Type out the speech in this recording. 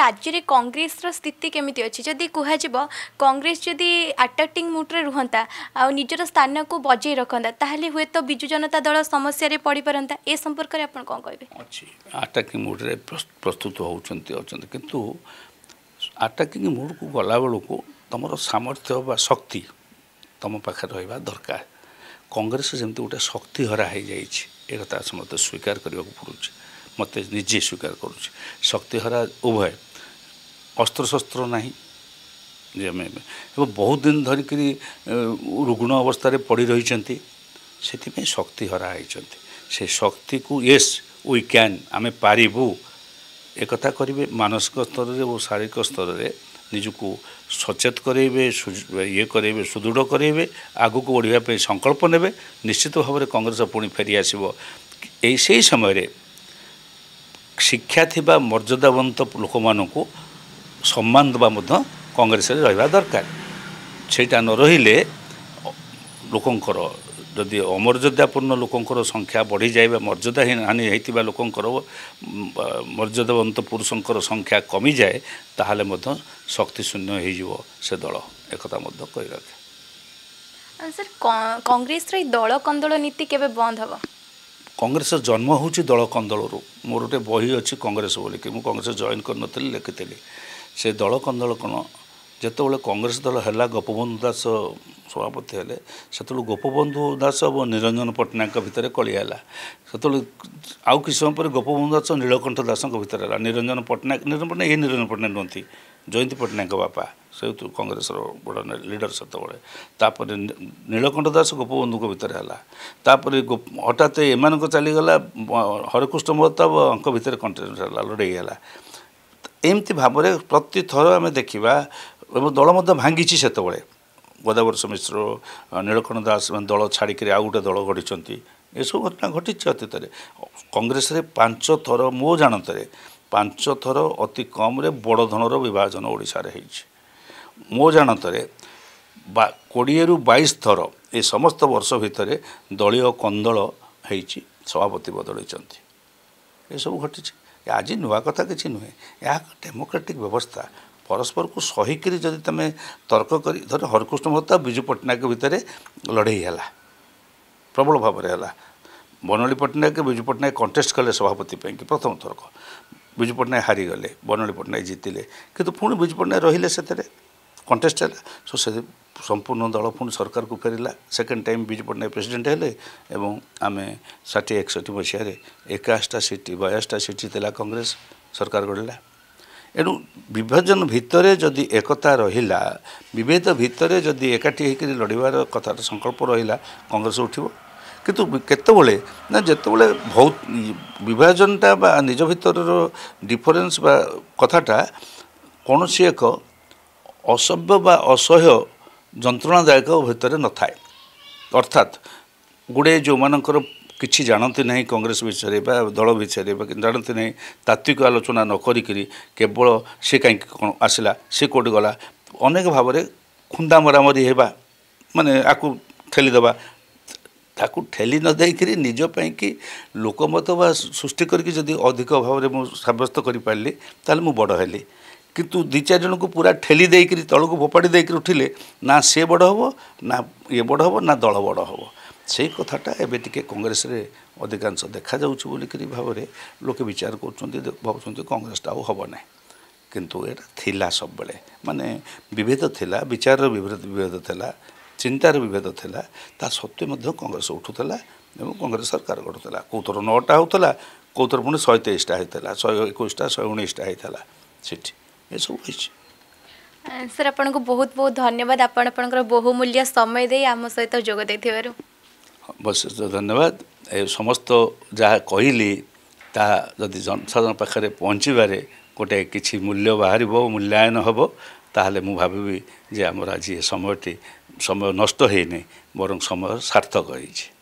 ରାଜ୍ୟରେ କଂଗ୍ରେସର ସ୍ଥିତି କେମିତି ଅଛି ଯଦି କୁହାଯିବ କଂଗ୍ରେସ ଯଦି ଆଟ୍ରାକ୍ଟିଂ ମୁଡ଼୍ରେ ରୁହନ୍ତା ଆଉ ନିଜର ସ୍ଥାନକୁ ବଜାଇ ରଖନ୍ତା ତାହେଲେ ହୁଏତ ବିଜୁ ଜନତା ଦଳ ସମସ୍ୟାରେ ପଡ଼ିପାରନ୍ତା ଏ ସମ୍ପର୍କରେ ଆପଣ କ'ଣ କହିବେ ଅଛି ଆଟ୍ରାକ୍ଟିଂ ମୁଡ଼୍ରେ ପ୍ରସ୍ତୁତ ହେଉଛନ୍ତି ଅଛନ୍ତି କିନ୍ତୁ ଆଟ୍ରାକ୍ଟିଂ ମୁଡ଼୍କୁ ଗଲାବେଳକୁ ତୁମର ସାମର୍ଥ୍ୟ ବା ଶକ୍ତି ତୁମ ପାଖରେ ରହିବା ଦରକାର କଂଗ୍ରେସ ଯେମିତି ଗୋଟେ ଶକ୍ତିହରା ହୋଇଯାଇଛି ଏ କଥା ସମସ୍ତେ ସ୍ୱୀକାର କରିବାକୁ ପଡ଼ୁଛି ମୋତେ ନିଜେ ସ୍ୱୀକାର କରୁଛି ଶକ୍ତିହରା ଉଭୟ ଅସ୍ତ୍ରଶସ୍ତ୍ର ନାହିଁ ଯେ ଆମେ ଏବଂ ବହୁତ ଦିନ ଧରିକିରି ରୁଗ୍ଣ ଅବସ୍ଥାରେ ପଡ଼ି ରହିଛନ୍ତି ସେଥିପାଇଁ ଶକ୍ତିହରା ହରା ହେଇଛନ୍ତି ସେ ଶକ୍ତିକୁ ୟେସ୍ ୱି କ୍ୟାନ୍ ଆମେ ପାରିବୁ ଏକଥା କରିବେ ମାନସିକ ସ୍ତରରେ ଓ ଶାରୀରିକ ସ୍ତରରେ ନିଜକୁ ସଚେତ କରାଇବେ ଇଏ କରାଇବେ ସୁଦୃଢ଼ କରାଇବେ ଆଗକୁ ବଢ଼ିବା ପାଇଁ ସଂକଳ୍ପ ନେବେ ନିଶ୍ଚିତ ଭାବରେ କଂଗ୍ରେସ ପୁଣି ଫେରି ଆସିବ ଏଇ ସେହି ସମୟରେ ଶିକ୍ଷା ଥିବା ମର୍ଯ୍ୟାଦାବନ୍ତ ଲୋକମାନଙ୍କୁ ସମ୍ମାନ ଦେବା ମଧ୍ୟ କଂଗ୍ରେସରେ ରହିବା ଦରକାର ସେଇଟା ନ ରହିଲେ ଲୋକଙ୍କର ଯଦି ଅମର୍ଯ୍ୟାଦାପୂର୍ଣ୍ଣ ଲୋକଙ୍କର ସଂଖ୍ୟା ବଢ଼ିଯାଏ ବା ମର୍ଯ୍ୟାଦା ହାନି ହୋଇଥିବା ଲୋକଙ୍କର ମର୍ଯ୍ୟାଦାବନ୍ତ ପୁରୁଷଙ୍କର ସଂଖ୍ୟା କମିଯାଏ ତାହେଲେ ମଧ୍ୟ ଶକ୍ତିଶୂନ୍ୟ ହୋଇଯିବ ସେ ଦଳ ଏକଥା ମଧ୍ୟ କହି ରଖେ ସାର୍ କଂଗ୍ରେସର ଏଇ ଦଳ କନ୍ଦଳ ନୀତି କେବେ ବନ୍ଦ ହେବ କଂଗ୍ରେସ ଜନ୍ମ ହେଉଛି ଦଳ କନ୍ଦଳରୁ ମୋର ଗୋଟେ ବହି ଅଛି କଂଗ୍ରେସ ବୋଲିକି ମୁଁ କଂଗ୍ରେସ ଜଏନ୍ କରିନଥିଲି ଲେଖିଥିଲି ସେ ଦଳ କନ୍ଦଳ କ'ଣ ଯେତେବେଳେ କଂଗ୍ରେସ ଦଳ ହେଲା ଗୋପବନ୍ଧୁ ଦାସ ସଭାପତି ହେଲେ ସେତେବେଳେ ଗୋପବନ୍ଧୁ ଦାସ ଏବଂ ନିରଞ୍ଜନ ପଟ୍ଟନାୟକଙ୍କ ଭିତରେ କଳିଆ ହେଲା ସେତେବେଳେ ଆଉ କିଛି ସମୟ ପରେ ଗୋପବନ୍ଧୁ ଦାସ ନୀଳକଣ୍ଠ ଦାସଙ୍କ ଭିତରେ ହେଲା ନିରଞ୍ଜନ ପଟ୍ଟନାୟକ ନିରଞ୍ଜନ ପଟ୍ଟନାୟକ ଏ ନିରଞ୍ଜନ ପଟ୍ଟନାୟକ ନୁହନ୍ତି ଜୟନ୍ତୀ ପଟ୍ଟନାୟକଙ୍କ ବାପା ସେହେତୁ କଂଗ୍ରେସର ବଡ଼ ଲିଡ଼ର ସେତେବେଳେ ତାପରେ ନୀଳକଣ୍ଠ ଦାସ ଗୋପବନ୍ଧୁଙ୍କ ଭିତରେ ହେଲା ତାପରେ ହଠାତ୍ ଏମାନଙ୍କ ଚାଲିଗଲା ହରେକୃଷ୍ଣ ମହତାବଙ୍କ ଭିତରେ କଣ୍ଟେଷ୍ଟ ହେଲା ଲଢ଼େଇ ହେଲା ଏମିତି ଭାବରେ ପ୍ରତି ଥର ଆମେ ଦେଖିବା ଏବଂ ଦଳ ମଧ୍ୟ ଭାଙ୍ଗିଛି ସେତେବେଳେ ଗୋଦାବର ମିଶ୍ର ନୀଳକଣ୍ଠ ଦାସ ମାନେ ଦଳ ଛାଡ଼ିକରି ଆଉ ଗୋଟେ ଦଳ ଗଢ଼ିଛନ୍ତି ଏସବୁ ଘଟଣା ଘଟିଛି ଅତୀତରେ କଂଗ୍ରେସରେ ପାଞ୍ଚ ଥର ମୋ ଜାଣତରେ ପାଞ୍ଚ ଥର ଅତି କମ୍ରେ ବଡ଼ ଧରଣର ବିଭାଜନ ଓଡ଼ିଶାରେ ହେଇଛି ମୋ ଜାଣତରେ ବା କୋଡ଼ିଏରୁ ବାଇଶ ଥର ଏ ସମସ୍ତ ବର୍ଷ ଭିତରେ ଦଳୀୟ କନ୍ଦଳ ହେଇଛି ସଭାପତି ବଦଳିଛନ୍ତି ଏସବୁ ଘଟିଛି ଆଜି ନୂଆ କଥା କିଛି ନୁହେଁ ଏହା ଡେମୋକ୍ରାଟିକ୍ ବ୍ୟବସ୍ଥା ପରସ୍ପରକୁ ସହିକରି ଯଦି ତୁମେ ତର୍କ କରି ଧର ହରିକୃଷ୍ଣ ମହତା ବିଜୁ ପଟ୍ଟନାୟକ ଭିତରେ ଲଢ଼େଇ ହେଲା ପ୍ରବଳ ଭାବରେ ହେଲା ବନଳୀ ପଟ୍ଟନାୟକ ବିଜୁ ପଟ୍ଟନାୟକ କଣ୍ଟେଷ୍ଟ କଲେ ସଭାପତି ପାଇଁକି ପ୍ରଥମ ଥରକ ବିଜୁ ପଟ୍ଟନାୟକ ହାରିଗଲେ ବନମାଳୀ ପଟ୍ଟନାୟକ ଜିତିଲେ କିନ୍ତୁ ପୁଣି ବିଜୁ ପଟ୍ଟନାୟକ ରହିଲେ ସେଥିରେ କଣ୍ଟେଷ୍ଟ ହେଲା ସୋ ସେ ସମ୍ପୂର୍ଣ୍ଣ ଦଳ ପୁଣି ସରକାରକୁ ଫେରିଲା second time Biju Patnaik president ହେଲେ ଏବଂ ଆମେ ଷାଠିଏ ଏକଷଠି ମସିହାରେ ଏକାଅଶଟା ସିଟ୍ ବୟାଶଟା ସିଟ୍ ଜିତିଲା କଂଗ୍ରେସ ସରକାର ଗଢ଼ିଲା ଏଣୁ ବିଭାଜନ ଭିତରେ ଯଦି ଏକତା ରହିଲା ବିଭେଦ ଭିତରେ ଯଦି ଏକାଠି ହେଇକରି ଲଢ଼ିବାର କଥାର ସଂକଳ୍ପ ରହିଲା କଂଗ୍ରେସ ଉଠିବ କିନ୍ତୁ କେତେବେଳେ ନା ଯେତେବେଳେ ବହୁତ ବିଭାଜନଟା ବା ନିଜ ଭିତରର ଡିଫରେନ୍ସ ବା କଥାଟା କୌଣସି ଏକ ଅସଭ୍ୟ ବା ଅସହ୍ୟ ଯନ୍ତ୍ରଣାଦାୟକ ଭିତରେ ନଥାଏ ଅର୍ଥାତ୍ ଗୁଡ଼େ ଯେଉଁମାନଙ୍କର କିଛି ଜାଣନ୍ତି ନାହିଁ କଂଗ୍ରେସ ବିଷୟରେ ବା ଦଳ ବିଷୟରେ ବା ଜାଣନ୍ତି ନାହିଁ ତାତ୍ତ୍ୱିକ ଆଲୋଚନା ନ କରିକିରି କେବଳ ସେ କାହିଁକି କ'ଣ ଆସିଲା ସେ କେଉଁଠି ଗଲା ଅନେକ ଭାବରେ ଖୁନ୍ଦା ମରାମରି ହେବା ମାନେ ଆକୁ ଠେଲିଦେବା ତାକୁ ଠେଲି ନ ଦେଇକରି ନିଜ ପାଇଁକି ଲୋକମତ ବା ସୃଷ୍ଟି କରିକି ଯଦି ଅଧିକ ଭାବରେ ମୁଁ ସାବ୍ୟସ୍ତ କରିପାରିଲି ତାହେଲେ ମୁଁ ବଡ଼ ହେଲି କିନ୍ତୁ ଦୁଇ ଚାରି ଜଣଙ୍କୁ ପୁରା ଠେଲି ଦେଇକରି ତଳକୁ ଫୋପାଡ଼ି ଦେଇକରି ଉଠିଲେ ନା ସେ ବଡ଼ ହେବ ନା ଇଏ ବଡ଼ ହେବ ନା ଦଳ ବଡ଼ ହେବ ସେଇ କଥାଟା ଏବେ ଟିକିଏ କଂଗ୍ରେସରେ ଅଧିକାଂଶ ଦେଖାଯାଉଛି ବୋଲିକରି ଭାବରେ ଲୋକେ ବିଚାର କରୁଛନ୍ତି ଭାବୁଛନ୍ତି କଂଗ୍ରେସଟା ଆଉ ହେବ ନାହିଁ କିନ୍ତୁ ଏଇଟା ଥିଲା ସବୁବେଳେ ମାନେ ବିଭେଦ ଥିଲା ବିଚାରର ବିଭେଦ ବିଭେଦ ଥିଲା ଚିନ୍ତାର ବିଭେଦ ଥିଲା ତା ସତ୍ତ୍ୱେ ମଧ୍ୟ କଂଗ୍ରେସ ଉଠୁଥିଲା ଏବଂ କଂଗ୍ରେସ ସରକାର ଗଢ଼ୁଥିଲା କେଉଁଥର ନଅଟା ହେଉଥିଲା କେଉଁଥର ପୁଣି ଶହେ ତେଇଶଟା ହୋଇଥିଲା ଶହେ ଏକୋଇଶଟା ଶହେ ଉଣେଇଶଟା ହୋଇଥିଲା ସେଠି ଏସବୁ ହୋଇଛି ସାର୍ ଆପଣଙ୍କୁ ବହୁତ ବହୁତ ଧନ୍ୟବାଦ ଆପଣ ଆପଣଙ୍କର ବହୁମୂଲ୍ୟ ସମୟ ଦେଇ ଆମ ସହିତ ଯୋଗ ଦେଇଥିବାରୁ ବିଶେଷ ଧନ୍ୟବାଦ ଏ ସମସ୍ତ ଯାହା କହିଲି ତାହା ଯଦି ଜନସାଧାରଣ ପାଖରେ ପହଞ୍ଚିବାରେ ଗୋଟେ କିଛି ମୂଲ୍ୟ ବାହାରିବ ମୂଲ୍ୟାୟନ ହେବ ତାହେଲେ ମୁଁ ଭାବିବି ଯେ ଆମର ଆଜି ଏ ସମୟଟି ସମୟ ନଷ୍ଟ ହେଇନି ବରଂ ସମୟ ସାର୍ଥକ ହେଇଛି